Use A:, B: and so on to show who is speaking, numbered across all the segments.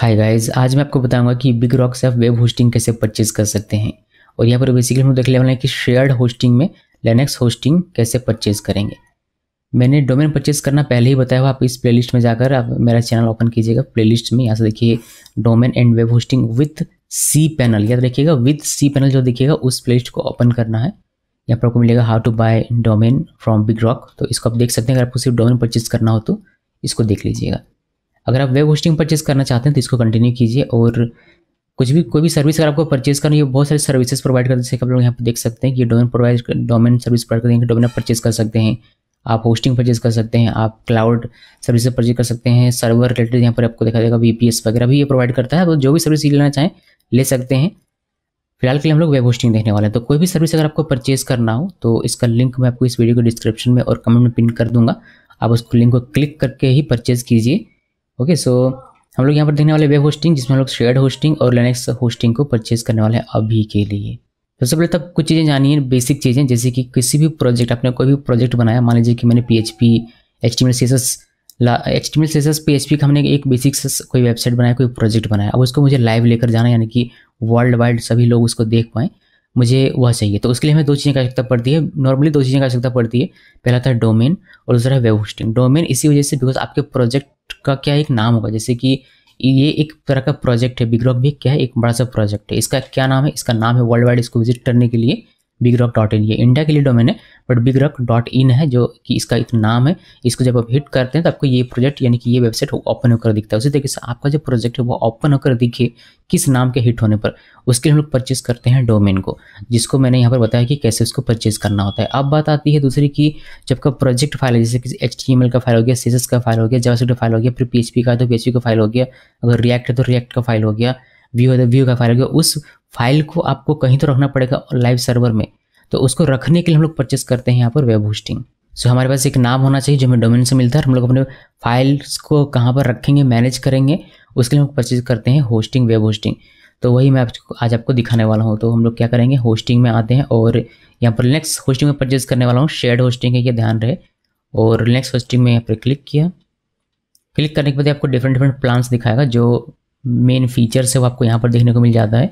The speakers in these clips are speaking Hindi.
A: हाय गाइस आज मैं आपको बताऊंगा कि बिग रॉक से आप वेब होस्टिंग कैसे परचेज कर सकते हैं और यहाँ पर बेसिकली हम देखने वाले हैं कि शेयर्ड होस्टिंग में लेनेक्स होस्टिंग कैसे परचेज करेंगे मैंने डोमेन परचेज करना पहले ही बताया हुआ आप इस प्लेलिस्ट में जाकर आप मेरा चैनल ओपन कीजिएगा प्लेलिस्ट में यहाँ से देखिए domain and web hosting with C panel याद रखिएगा विथ सी पैनल जो देखिएगा उस प्लेलिस्ट को ओपन करना है यहाँ पर आपको मिलेगा how to buy domain from Big Rock तो इसको आप देख सकते हैं अगर आपको सिर्फ डोमेन परचेज करना हो तो इसको देख लीजिएगा अगर आप वेब होस्टिंग परचेज़ करना चाहते हैं तो इसको कंटिन्यू कीजिए और कुछ भी कोई भी सर्विस अगर आपको परचेज़ करनी है बहुत सारी सर्विसेज प्रोवाइड करते हैं जैसे आप लोग यहाँ पर देख सकते हैं कि domain provide domain service provide करते हैं डोमेन आप परचेज़ कर सकते हैं आप होस्टिंग परचेज कर सकते हैं आप क्लाउड सर्विस परचेज कर सकते हैं सर्वर रिलेटेड यहाँ पर आपको देखा जाएगा वी वगैरह भी ये प्रोवाइड करता है तो जो भी सर्विस लेना चाहें ले सकते हैं फिलहाल के लिए हम लोग वेब होस्टिंग देखने वाले हैं तो कोई भी सर्विस अगर आपको परचेज करना हो तो इसका लिंक मैं आपको इस वीडियो के डिस्क्रिप्शन में और कमेंट में पिन कर दूंगा आप उसको लिंक को क्लिक करके ही परचेज कीजिए ओके सो हम लोग यहाँ पर देखने वाले वेब होस्टिंग जिसमें हम लोग शेयर होस्टिंग और लेनेक्स होस्टिंग को परचेज करने वाले हैं अभी के लिए सबसे पहले तब तो कुछ चीज़ें जानिए बेसिक चीज़ें जैसे कि किसी भी प्रोजेक्ट आपने कोई भी प्रोजेक्ट बनाया मान लीजिए कि मैंने P H P H T M L H T M S P H P का हमने एक बेसिक से कोई वेबसाइट बनाया कोई प्रोजेक्ट बनाया अब उसको मुझे लाइव लेकर जाना यानी कि वर्ल्ड वाइड सभी लोग उसको देख पाएँ मुझे वह चाहिए तो उसके लिए हमें दो चीज़ें की आवश्यकता पड़ती है नॉर्मली दो चीज़ें की आवश्यकता पड़ती है पहला था डोमेन और दूसरा है वेब होस्टिंग डोमेन इसी वजह से बिकॉज आपके प्रोजेक्ट का क्या एक नाम होगा जैसे कि ये एक तरह का प्रोजेक्ट है बिग रॉक भी क्या है एक बड़ा सा प्रोजेक्ट है इसका क्या नाम है इसका नाम है वर्ल्ड वाइड इसको विजिट करने के लिए बिग रॉक डॉट इन ये इंडिया के लिए डोमेन है but Big Rock dot in है जो कि इसका एक नाम है इसको जब आप हिट करते हैं तो आपको ये प्रोजेक्ट यानी कि ये वेबसाइट ओपन होकर दिखता है उसी तरीके से आपका जो प्रोजेक्ट है वो ओपन होकर दिखे किस नाम के हिट होने पर उसके लिए हम लोग परचेज करते हैं डोमेन को जिसको मैंने यहाँ पर बताया कि कैसे उसको परचेज करना होता है अब बात आती है दूसरी की जब का प्रोजेक्ट फाइल है जैसे कि एच का फाइल हो गया सी का फाइल हो गया जैसे फाइल हो गया फिर पी का तो पी का फाइल हो गया अगर रिएक्ट है तो रिएक्ट का फाइल हो गया व्यू है तो व्यू का फाइल होगा उस फाइल को आपको कहीं तो रखना पड़ेगा लाइव सर्वर में तो उसको रखने के लिए हम लोग परचेस करते हैं यहाँ पर वेब होस्टिंग सो हमारे पास एक नाम होना चाहिए जो हमें डोमेन से मिलता है हम लोग अपने फाइल्स को कहाँ पर रखेंगे मैनेज करेंगे उसके लिए हम परचेज करते हैं होस्टिंग वेब होस्टिंग तो वही मैं आपको आज आपको दिखाने वाला हूँ तो हम लोग क्या करेंगे होस्टिंग में आते हैं और यहाँ पर लिनक्स होस्टिंग में परचेज करने वाला हूँ शेयर होस्टिंग है ये ध्यान रहे और लिनक्स होस्टिंग में यहाँ पर क्लिक किया क्लिक करने के बाद आपको डिफरेंट डिफरेंट प्लान्स दिखाएगा जो मेन फीचर्स है वो आपको यहाँ पर देखने को मिल जाता है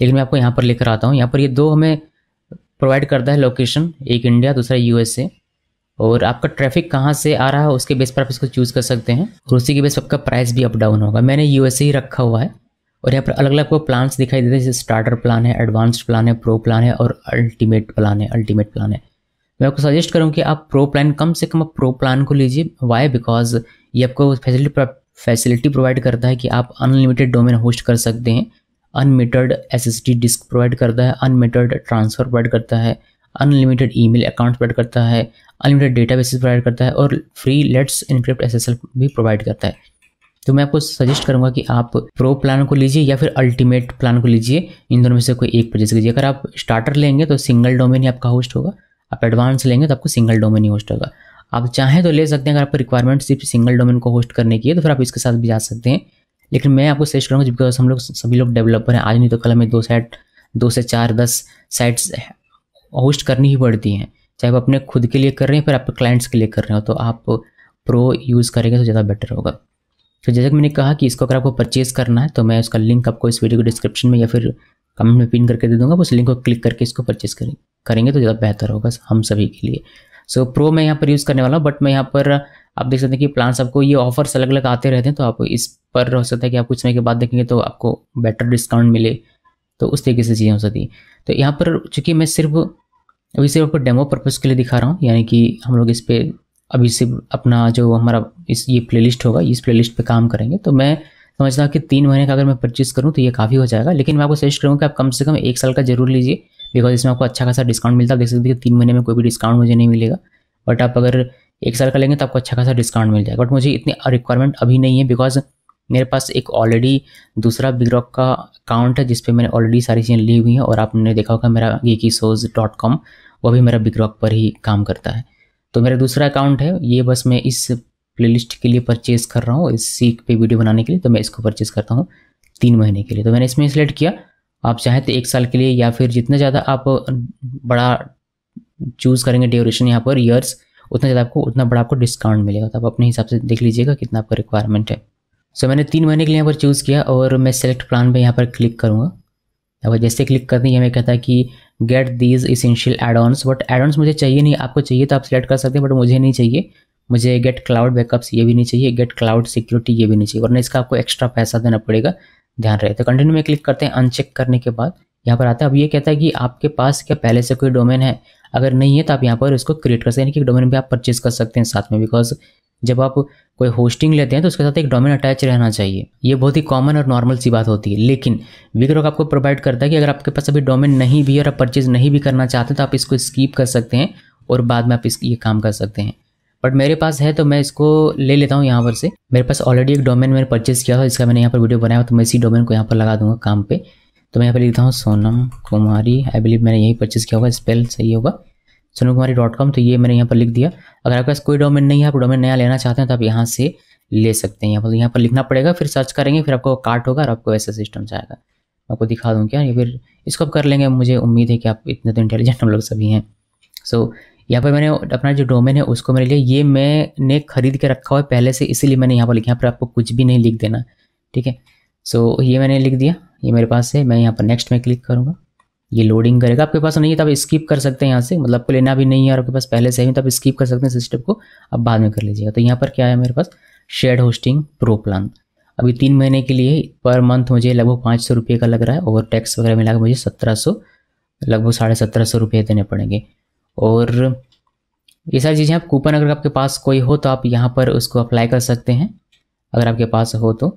A: लेकिन मैं आपको यहाँ पर लेकर आता हूँ यहाँ पर ये दो हमें प्रोवाइड करता है लोकेशन एक इंडिया दूसरा यूएसए और आपका ट्रैफिक कहाँ से आ रहा है उसके बेस पर आप इसको चूज़ कर सकते हैं और उसी के बेस पर आपका प्राइस भी अप डाउन होगा मैंने यू ही रखा हुआ है और यहाँ पर अलग अलग को प्लान्स दिखाई देते हैं जैसे स्टार्टर प्लान है एडवांस्ड प्लान है प्रो प्लान है और अल्टीमेट प्लान है अल्टीमेट प्लान है मैं आपको सजेस्ट करूँ कि आप प्रो प्लान कम से कम आप प्रो प्लान को लीजिए वाई बिकॉज ये आपको फैसिलिटी फैसिलिटी प्रोवाइड करता है कि आप अनलिमिटेड डोमेन होस्ट कर सकते हैं unlimited S S disk provide करता है अनमीटर्ड ट्रांसफ़र प्रोवाइड करता है अनलिमिटेड मेल अकाउंट प्रोवाइड करता है अनलिमिटेड डेटा बेसिस प्रोवाइड करता है और free let's encrypt S S L भी प्रोवाइड करता है तो मैं आपको सजेस्ट करूंगा कि आप प्रो प्लान को लीजिए या फिर अल्टीमेट प्लान को लीजिए इन दोनों में से कोई एक परचेज कीजिए अगर आप स्टार्टर लेंगे तो सिंगल डोमेन ही आपका होस्ट होगा आप एडवांस लेंगे तो आपको सिंगल डोमेन ही होस्ट होगा आप चाहें तो ले सकते हैं अगर आपको रिक्वायरमेंट सिर्फ सिंगल डोमेन को होस्ट करने की है तो फिर आप इसके साथ भी जा सकते हैं लेकिन मैं आपको सजेस्ट करूँगा बिकॉज हम लोग सभी लोग डेवलपर हैं आज नहीं तो कल हमें दो साइट दो से चार दस साइट्स होस्ट करनी ही पड़ती हैं चाहे आप अपने खुद के लिए कर रहे हैं फिर आपके क्लाइंट्स के लिए कर रहे हो तो आप प्रो यूज़ करेंगे तो ज़्यादा बेटर होगा तो जैसे कि मैंने कहा कि इसको अगर आपको परचेज़ करना है तो मैं उसका लिंक आपको इस वीडियो के डिस्क्रिप्शन में या फिर कमेंट में पिन करके दे दूँगा उस लिंक को क्लिक करके इसको परचेज़ करेंगे तो ज़्यादा बेहतर होगा हम सभी के लिए सो प्रो मैं यहाँ पर यूज़ करने वाला हूँ बट मैं यहाँ पर आप देख सकते हैं कि प्लान्स आपको ये ऑफर्स अलग अलग आते रहते हैं तो आप इस पर हो सकता है कि आप कुछ समय के बाद देखेंगे तो आपको बेटर डिस्काउंट मिले तो उस तरीके से चीज़ें हो सकती तो यहाँ पर चूँकि मैं सिर्फ अभी सिर्फ आपको डेमो पर्पज़ के लिए दिखा रहा हूँ यानी कि हम लोग इस पर अभी सिर्फ अपना जो हमारा इस ये प्लेलिस्ट होगा इस प्लेलिस्ट पे काम करेंगे तो मैं समझता कि तीन महीने का अगर मैं परचेज करूँ तो ये काफ़ी हो जाएगा लेकिन मैं आपको सजेस्ट करूँगा कि आप कम से कम एक साल का जरूर लीजिए बिकॉज इसमें आपको अच्छा खासा डिस्काउंट मिलता है देख सकते हैं तीन महीने में कोई भी डिस्काउंट मुझे नहीं मिलेगा बट आप अगर एक साल का लेंगे तो आपको अच्छा खासा डिस्काउंट मिल जाएगा बट मुझे इतनी रिक्वायरमेंट अभी नहीं है बिकॉज मेरे पास एक ऑलरेडी दूसरा बिग रॉक का अकाउंट है जिस पर मैंने ऑलरेडी सारी चीज़ें ली हुई हैं और आपने देखा होगा मेरा ये सोज डॉट कॉम वो भी मेरा बिग रॉक पर ही काम करता है तो मेरा दूसरा अकाउंट है ये बस मैं इस प्लेलिस्ट के लिए परचेज़ कर रहा हूँ इस सीख पे वीडियो बनाने के लिए तो मैं इसको परचेज़ करता हूँ तीन महीने के लिए तो मैंने इसमें सेलेक्ट किया आप चाहें तो एक साल के लिए या फिर जितना ज़्यादा आप बड़ा चूज़ करेंगे ड्यूरेशन यहाँ पर ईयर्स उतना ज़्यादा आपको उतना बड़ा आपको डिस्काउंट मिलेगा तो आप अपने हिसाब से देख लीजिएगा कितना आपका रिक्वायरमेंट है सो so, मैंने तीन महीने के लिए यहाँ पर चूज़ किया और मैं सेलेक्ट प्लान पर यहाँ पर क्लिक करूँगा अब जैसे क्लिक करते हैं हमें कहता है कि get these essential advance but advance मुझे चाहिए नहीं आपको चाहिए तो आप सिलेक्ट कर सकते हैं बट मुझे नहीं चाहिए मुझे गेट क्लाउड बैकअप्स ये भी नहीं चाहिए गेट क्लाउड सिक्योरिटी ये भी नहीं चाहिए वरना इसका आपको एक्स्ट्रा पैसा देना पड़ेगा ध्यान रहे तो कंटिन्यू में क्लिक करते हैं अनचेक करने के बाद यहाँ पर आता है अब ये कहता है कि आपके पास क्या पहले से कोई डोमेन है अगर नहीं है तो आप यहाँ पर इसको क्रिएट कर सकते हैं कि डोमेन भी आप परचेज कर सकते हैं साथ में बिकॉज जब आप कोई होस्टिंग लेते हैं तो उसके साथ एक डोमेन अटैच रहना चाहिए ये बहुत ही कॉमन और नॉर्मल सी बात होती है लेकिन विग्रोक आपको प्रोवाइड करता है कि अगर आपके पास अभी डोमेन नहीं भी है और आप परचेज नहीं भी करना चाहते तो आप इसको स्कीप कर सकते हैं और बाद में आप इस ये काम कर सकते हैं बट मेरे पास है तो मैं इसको ले लेता हूँ यहाँ पर से मेरे पास ऑलरेडी एक डोमेन मैंने परचेज किया था इसका मैंने यहाँ पर वीडियो बनाया तो मैं इसी डोमेन को यहाँ पर लगा दूंगा काम पे तो मैं यहाँ पर लिखता हूँ सोनम कुमारी आई बिलीव मैंने यही परचेज़ किया होगा स्पेल सही होगा सोनम कुमारी डॉट कॉम तो ये मैंने यहाँ पर लिख दिया अगर आपके पास कोई डोमेन नहीं है आप डोमेन नया लेना चाहते हैं तो आप यहाँ से ले सकते हैं यहाँ पर यहाँ पर लिखना पड़ेगा फिर सर्च करेंगे फिर आपको कार्ट होगा और आपको ऐसा सिस्टम जाएगा आपको दिखा दूँ क्या या फिर इसको आप कर लेंगे मुझे उम्मीद है कि आप इतने तो इंटेलिजेंट हम लोग सभी हैं सो so, यहाँ पर मैंने अपना जो डोमेन है उसको मैंने लिया ये मैंने खरीद के रखा हुआ है पहले से इसीलिए मैंने यहाँ पर लिखा यहाँ पर आपको कुछ भी नहीं लिख देना ठीक है सो so, ये मैंने लिख दिया ये मेरे पास है मैं यहाँ पर नेक्स्ट में क्लिक करूँगा ये लोडिंग करेगा आपके पास नहीं है तो आप स्किप कर सकते हैं यहाँ से मतलब आपको लेना भी नहीं है और आपके पास पहले से ही तो आप स्किप कर सकते हैं सिस्टम को आप बाद में कर लीजिएगा तो यहाँ पर क्या है मेरे पास शेड होस्टिंग प्रो प्लान अभी तीन महीने के लिए पर मंथ मुझे लगभग पाँच सौ रुपये का लग रहा है और टैक्स वगैरह मिला के मुझे सत्रह सौ लगभग साढ़े सत्रह सौ रुपये देने पड़ेंगे और ये सारी चीज़ें आप कूपन अगर आपके पास कोई हो तो आप यहाँ पर उसको अप्लाई कर सकते हैं अगर आपके पास हो तो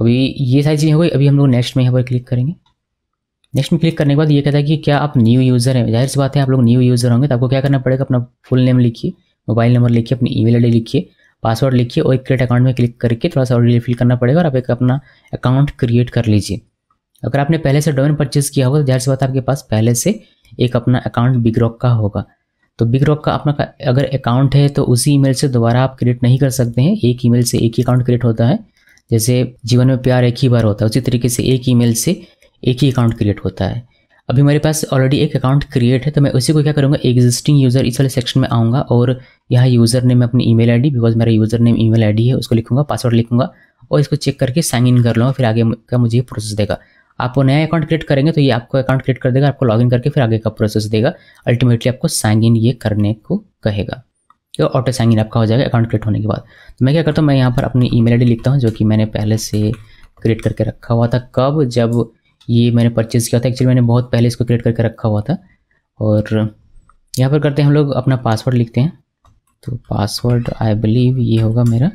A: अभी ये सारी चीज़ें हो गई अभी हम लोग नेक्स्ट में यहाँ पर क्लिक करेंगे नेक्स्ट में क्लिक करने के बाद ये कहता है कि क्या आप न्यू यूज़र हैं जाहिर सी बात है आप लोग न्यू यूज़र होंगे तो आपको क्या करना पड़ेगा अपना फुल नेम लिखिए मोबाइल नंबर लिखिए अपनी ईमेल डी लिखिए पासवर्ड लिखिए और एक क्रिएट अकाउंट में क्लिक करके थोड़ा सा और रिफिल करना पड़ेगा और आप एक अपना अकाउंट क्रिएट कर लीजिए अगर आपने पहले से डोमेन परचेज किया होगा तो जाहिर सी बात आपके पास पहले से एक अपना अकाउंट बिग रॉक का होगा तो बिग रॉक का अपना अगर अकाउंट है तो उसी ईमेल से दोबारा आप क्रिएट नहीं कर सकते हैं एक ईमेल से एक ही अकाउंट क्रिएट होता है जैसे जीवन में प्यार एक ही बार होता है उसी तरीके से एक ईमेल से एक ही अकाउंट क्रिएट होता है अभी मेरे पास ऑलरेडी एक अकाउंट क्रिएट है तो मैं उसी को क्या करूँगा एग्जिस्टिंग यूज़र इस वाले सेक्शन में आऊँगा और यहाँ यूज़र नेम अपनी ई मेल बिकॉज मेरा यूज़र नेम ई मेल है उसको लिखूँगा पासवर्ड लिखूँगा और इसको चेक करके साइन इन कर लूँगा फिर आगे का मुझे प्रोसेस देगा वो नया अकाउंट क्रिएट करेंगे तो ये आपको अकाउंट क्रिएट कर देगा आपको लॉगिन करके फिर आगे का प्रोसेस देगा अल्टीमेटली आपको साइन इन ये करने को कहेगा तो ऑटो साइन इन आपका हो जाएगा अकाउंट क्रिएट होने के बाद तो मैं क्या करता हूँ मैं यहाँ पर अपनी आई डी लिखता हूँ जो कि मैंने पहले से क्रिएट करके रखा हुआ था कब जब ये मैंने परचेज़ किया था एक्चुअली मैंने बहुत पहले इसको क्रिएट करके रखा हुआ था और यहाँ पर करते हैं हम लोग अपना पासवर्ड लिखते हैं तो पासवर्ड आई बिलीव ये होगा मेरा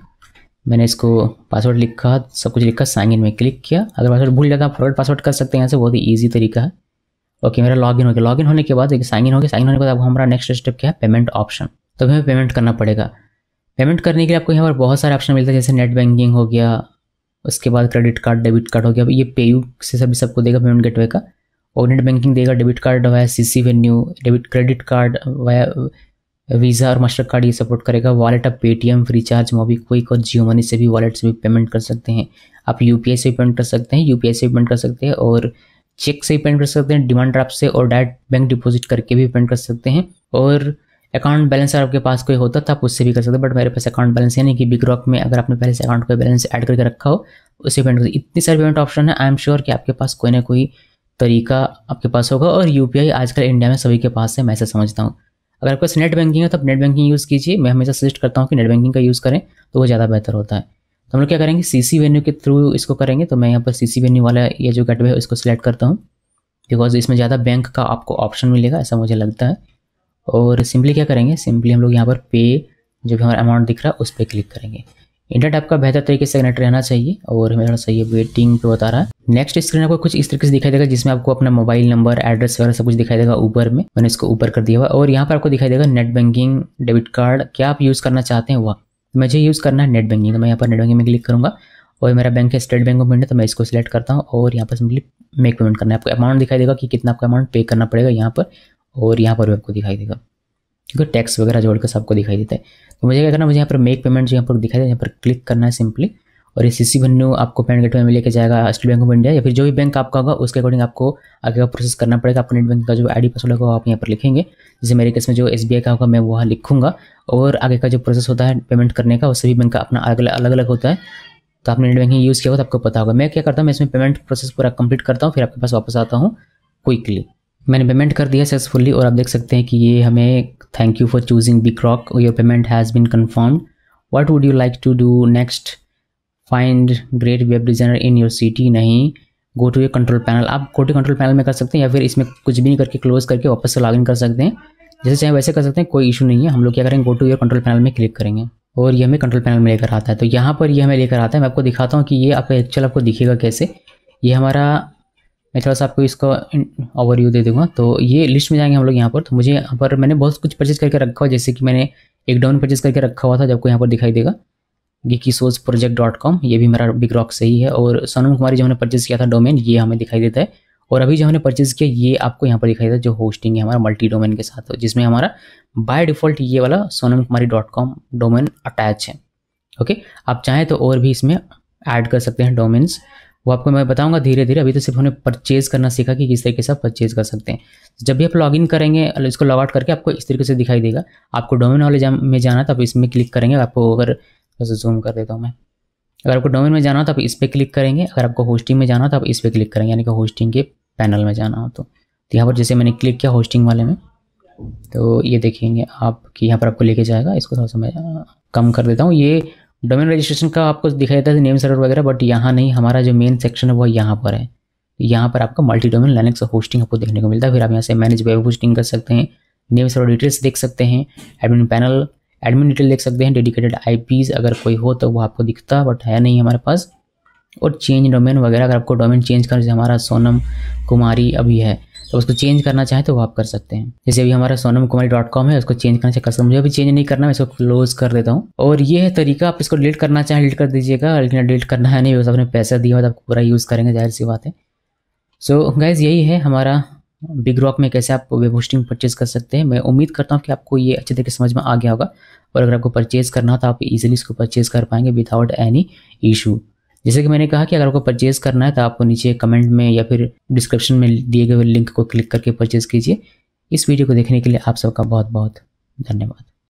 A: मैंने इसको पासवर्ड लिखा सब कुछ लिखा साइन इन में क्लिक किया अगर पासवर्ड भूल जाता आप फॉरवर्ड पासवर्ड कर सकते हैं यहाँ से बहुत ही ईजी तरीका है ओके मेरा लॉगिन हो गया लॉगिन होने के बाद एक साइन इन हो गया साइन होने के बाद अब हमारा नेक्स्ट स्टेप क्या है पेमेंट ऑप्शन तो हमें पेमेंट करना पड़ेगा पेमेंट करने के लिए आपको यहाँ पर बहुत सारे ऑप्शन मिलते हैं जैसे नेट बैंकिंग हो गया उसके बाद क्रेडिट कार्ड डेबिट कार्ड हो गया ये पे यू से सभी सबको देगा पेमेंट गेटवे का और नेट बैंकिंग देगा debit card via C C Avenue debit credit card via Visa और मास्टर कार्ड ये सपोर्ट करेगा वॉलेट आप पेटीएम फ्री चार्ज मोबीक्विक और जियो मनी से भी वॉलेट से भी पेमेंट कर सकते हैं आप यू से पेमेंट कर सकते हैं यू से पेमेंट कर सकते हैं और चेक से पेमेंट कर सकते हैं डिमांड ड्राफ्ट से और डायरेक्ट बैंक डिपॉजिट करके भी पेमेंट कर सकते हैं और अकाउंट बैलेंस अगर आपके पास कोई होता तो आप उससे भी कर सकते हैं बट मेरे पास अकाउंट बैलेंस है नहीं कि बिग रॉक में अगर आपने पहले से अकाउंट का बैलेंस ऐड करके रखा हो उससे पेमेंट कर इतनी सारे पेमेंट ऑप्शन है आई एम श्योर कि आपके पास कोई ना कोई तरीका आपके पास होगा और यू आजकल इंडिया में सभी के पास है मैं ऐसा समझता हूँ अगर आपके पास नेट बैंकिंग है तो आप नेट बैंकिंग यूज़ कीजिए मैं हमेशा सजेस्ट करता हूँ कि नेट बैंकिंग का यूज़ करें तो वो ज़्यादा बेहतर होता है तो हम लोग क्या करेंगे सी सी वेन्यू के थ्रू इसको करेंगे तो मैं यहाँ पर सी सी वेन्यू वाला ये जो गेटवे है इसको सिलेक्ट करता हूँ बिकॉज इसमें ज़्यादा बैंक का आपको ऑप्शन मिलेगा ऐसा मुझे लगता है और सिंपली क्या करेंगे सिंपली हम लोग यहाँ पर पे जो भी हमारा अमाउंट दिख रहा है उस पर क्लिक करेंगे इंटरनेट आपका बेहतर तरीके से कनेक्ट रहना चाहिए और मेरा सही है वेटिंग पे बता रहा है नेक्स्ट स्क्रीन आपको कुछ इस तरीके से दिखाई देगा जिसमें आपको अपना मोबाइल नंबर एड्रेस वगैरह सब कुछ दिखाई देगा ऊपर में मैंने इसको ऊपर कर दिया हुआ और यहाँ पर आपको दिखाई देगा नेट बैंकिंग डेबिट कार्ड क्या आप यूज़ करना चाहते हैं वह मुझे यूज़ करना है नेट बैंकिंग तो मैं यहाँ पर नेट बैंकिंग में क्लिक करूँगा और मेरा बैंक है स्टेट बैंक ऑफ इंडिया तो मैं इसको सिलेक्ट करता हूँ और यहाँ पर सिंपली मेक पेमेंट करना है आपको अमाउंट दिखाई देगा कि कितना आपका अमाउंट पे करना पड़ेगा यहाँ पर और यहाँ पर भी आपको दिखाई देगा क्योंकि टैक्स वगैरह जोड़ के सबको दिखाई देता है तो मुझे क्या करना मुझे यहाँ पर मेक पेमेंट जो यहाँ पर दिखाई दे यहाँ पर क्लिक करना है सिंपली और ये सी सी वेन्यू आपको पैन गेट में लेके जाएगा स्टेट बैंक ऑफ इंडिया या फिर जो भी बैंक आपका होगा उसके अकॉर्डिंग आपको आगे का प्रोसेस करना पड़ेगा आपको नेट बैंक का जो आई डी पासवर्ड होगा आप यहाँ पर लिखेंगे जैसे मेरे केस में जो एस का होगा मैं वहाँ लिखूंगा और आगे का जो प्रोसेस होता है पेमेंट करने का वो सभी बैंक का अपना अलग अलग होता है तो आपने नेट बैंकिंग यूज़ किया होगा तो आपको पता होगा मैं क्या करता हूँ मैं इसमें पेमेंट प्रोसेस पूरा कंप्लीट करता हूँ फिर आपके पास वापस आता हूँ क्विकली मैंने पेमेंट कर दिया सक्सेसफुली और आप देख सकते हैं कि ये हमें thank you for choosing Big Rock your payment has been confirmed what would you like to do next find great web designer in your city नहीं go to a control panel आप गो टू कंट्रोल पैनल में कर सकते हैं या फिर इसमें कुछ भी नहीं करके क्लोज करके वापस से इन कर सकते हैं जैसे चाहे वैसे कर सकते हैं कोई इशू नहीं है हम लोग क्या करेंगे go to your control panel में क्लिक करेंगे और ये हमें कंट्रोल पैनल में लेकर आता है तो यहाँ पर ये हमें लेकर आता है मैं आपको दिखाता हूँ कि ये आपका एक्चुअल आपको दिखेगा कैसे ये हमारा मैं थोड़ा सा आपको इसका ओवरव्यू दे दूंगा तो ये लिस्ट में जाएंगे हम लोग यहाँ पर तो मुझे यहाँ पर मैंने बहुत कुछ परचेज करके रखा हुआ जैसे कि मैंने एक डाउन परचेज करके रखा हुआ था जब यहाँ पर दिखाई देगा geeky shows project dot com ये भी मेरा बिग रॉक सही है और सोनम कुमारी जो हमने परचेज किया था डोमेन ये हमें दिखाई देता है और अभी जो हमने परचेज किया ये आपको यहाँ पर दिखाई देता है जो होस्टिंग है हमारा मल्टी डोमेन के साथ तो जिसमें हमारा बाय डिफॉल्ट ये वाला Sonam Kumari dot com domain attach है ओके आप चाहें तो और भी इसमें ऐड कर सकते हैं डोमेन्स वो आपको मैं बताऊंगा धीरे धीरे अभी तो सिर्फ हमने परचेज़ करना सीखा कि किस तरीके से आप परचेज़ कर सकते हैं जब भी आप लॉग इन करेंगे इसको लॉग आउट करके आपको इस तरीके से दिखाई देगा आपको डोमेन वाले में जाना तो आप इसमें क्लिक करेंगे आपको अगर तो जूम कर देता हूँ मैं अगर आपको डोमेन में जाना हो तो आप इस पर क्लिक करेंगे अगर आपको होस्टिंग में जाना हो तो आप इस पर क्लिक करेंगे यानी कि होस्टिंग के पैनल में जाना हो तो।, तो यहाँ पर जैसे मैंने क्लिक किया होस्टिंग वाले में तो ये देखेंगे आप कि यहाँ पर आपको लेके जाएगा इसको थोड़ा सा मैं कम कर देता हूँ ये डोमेन रजिस्ट्रेशन का आपको दिखाई देता है नेम सर्वर वगैरह बट यहाँ नहीं हमारा जो मेन सेक्शन है वो यहाँ पर है यहाँ पर आपका मल्टी डोमेन लाइनेक्स होस्टिंग आपको देखने को मिलता है फिर आप यहाँ से मैनेज वेब होस्टिंग कर सकते हैं नेम सर्वर डिटेल्स देख सकते हैं एडमिन पैनल एडमिन डिटेल देख सकते हैं डेडिकेटेड आई अगर कोई हो तो वो आपको दिखता बट है नहीं हमारे पास और चेंज डोमेन वगैरह अगर आपको डोमेन चेंज करना जैसे हमारा सोनम कुमारी अभी है तो उसको चेंज करना चाहें तो वो आप कर सकते हैं जैसे अभी हमारा सोनम कुमारी डॉट कॉम है उसको चेंज करना चाहिए मुझे अभी चेंज नहीं करना मैं इसको क्लोज कर देता हूँ और ये है तरीका आप इसको डिलीट करना चाहें डिलीट कर दीजिएगा लेकिन डिलीट करना है नहीं बस आपने पैसा दिया तो आप पूरा यूज़ करेंगे जाहिर सी बात है सो so, गैज़ यही है हमारा बिग रॉक में कैसे आप वेब होस्टिंग परचेज़ कर सकते हैं मैं उम्मीद करता हूँ कि आपको ये अच्छे तरीके से समझ में आ गया होगा और अगर आपको परचेज़ करना हो तो आप इजीली इसको परचेज़ कर पाएंगे विदाउट एनी इशू जैसे कि मैंने कहा कि अगर आपको परचेज़ करना है तो आपको नीचे कमेंट में या फिर डिस्क्रिप्शन में दिए गए लिंक को क्लिक करके परचेज़ कीजिए इस वीडियो को देखने के लिए आप सबका बहुत बहुत धन्यवाद